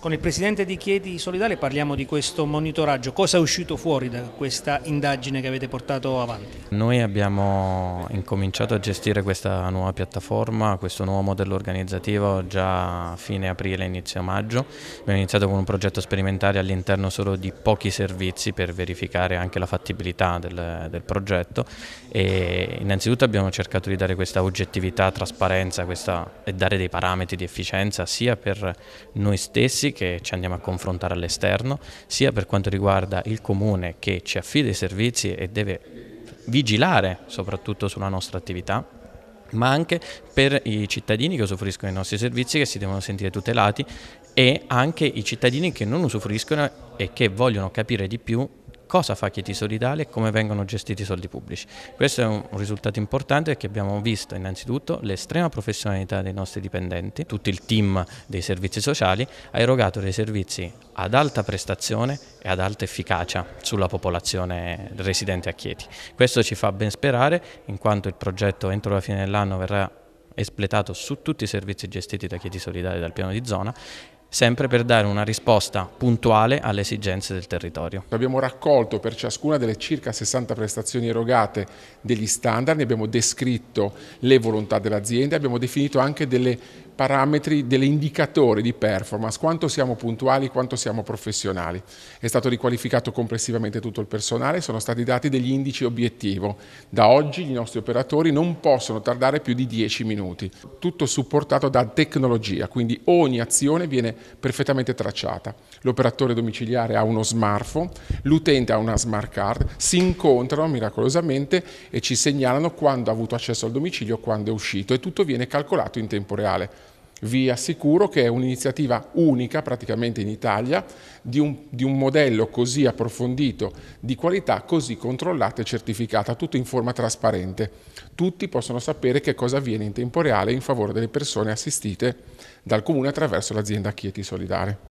Con il presidente di Chiedi Solidale parliamo di questo monitoraggio. Cosa è uscito fuori da questa indagine che avete portato avanti? Noi abbiamo incominciato a gestire questa nuova piattaforma, questo nuovo modello organizzativo già a fine aprile, inizio maggio. Abbiamo iniziato con un progetto sperimentale all'interno solo di pochi servizi per verificare anche la fattibilità del, del progetto e innanzitutto abbiamo cercato di dare questa oggettività, trasparenza questa, e dare dei parametri di efficienza sia per noi stessi servizi che ci andiamo a confrontare all'esterno, sia per quanto riguarda il comune che ci affida i servizi e deve vigilare soprattutto sulla nostra attività, ma anche per i cittadini che usufruiscono dei nostri servizi che si devono sentire tutelati e anche i cittadini che non usufruiscono e che vogliono capire di più cosa fa Chieti Solidale e come vengono gestiti i soldi pubblici. Questo è un risultato importante perché abbiamo visto innanzitutto l'estrema professionalità dei nostri dipendenti, tutto il team dei servizi sociali ha erogato dei servizi ad alta prestazione e ad alta efficacia sulla popolazione residente a Chieti. Questo ci fa ben sperare in quanto il progetto entro la fine dell'anno verrà espletato su tutti i servizi gestiti da Chieti Solidale dal piano di zona sempre per dare una risposta puntuale alle esigenze del territorio. Abbiamo raccolto per ciascuna delle circa 60 prestazioni erogate degli standard, ne abbiamo descritto le volontà dell'azienda, abbiamo definito anche delle parametri, degli indicatori di performance, quanto siamo puntuali, quanto siamo professionali. È stato riqualificato complessivamente tutto il personale, sono stati dati degli indici obiettivo. Da oggi i nostri operatori non possono tardare più di 10 minuti. Tutto supportato da tecnologia, quindi ogni azione viene perfettamente tracciata. L'operatore domiciliare ha uno smartphone, l'utente ha una smart card, si incontrano miracolosamente e ci segnalano quando ha avuto accesso al domicilio, quando è uscito e tutto viene calcolato in tempo reale. Vi assicuro che è un'iniziativa unica praticamente in Italia di un, di un, modello così approfondito di qualità così controllata e certificata, tutto in forma trasparente. Tutti possono sapere che cosa avviene in tempo reale in favore delle persone assistite dal Comune attraverso l'azienda Chieti Solidare.